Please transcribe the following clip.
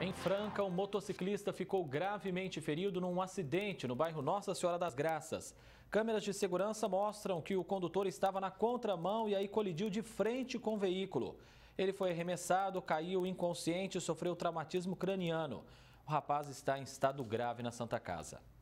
Em Franca, um motociclista ficou gravemente ferido num acidente no bairro Nossa Senhora das Graças. Câmeras de segurança mostram que o condutor estava na contramão e aí colidiu de frente com o veículo. Ele foi arremessado, caiu inconsciente e sofreu traumatismo craniano. O rapaz está em estado grave na Santa Casa.